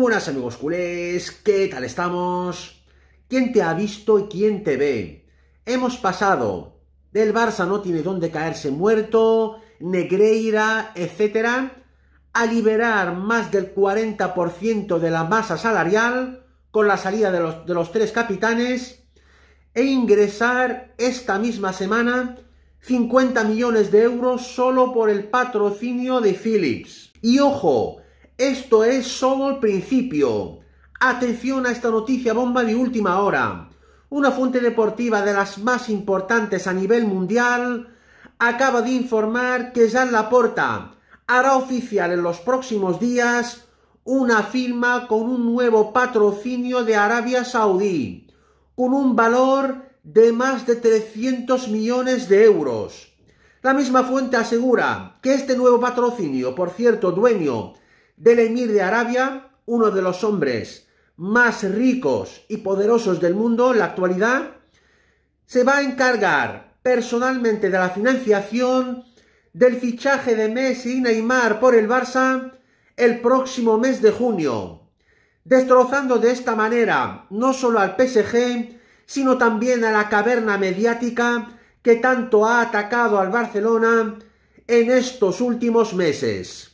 buenas amigos culés, ¿qué tal estamos? ¿Quién te ha visto y quién te ve? Hemos pasado del Barça no tiene dónde caerse muerto, Negreira, etc., a liberar más del 40% de la masa salarial con la salida de los, de los tres capitanes e ingresar esta misma semana 50 millones de euros solo por el patrocinio de Philips. Y ojo, esto es solo el principio. Atención a esta noticia bomba de última hora. Una fuente deportiva de las más importantes a nivel mundial acaba de informar que la Laporta hará oficial en los próximos días una firma con un nuevo patrocinio de Arabia Saudí, con un valor de más de 300 millones de euros. La misma fuente asegura que este nuevo patrocinio, por cierto, dueño del emir de Arabia, uno de los hombres más ricos y poderosos del mundo en la actualidad, se va a encargar personalmente de la financiación del fichaje de Messi y Neymar por el Barça el próximo mes de junio, destrozando de esta manera no solo al PSG, sino también a la caverna mediática que tanto ha atacado al Barcelona en estos últimos meses.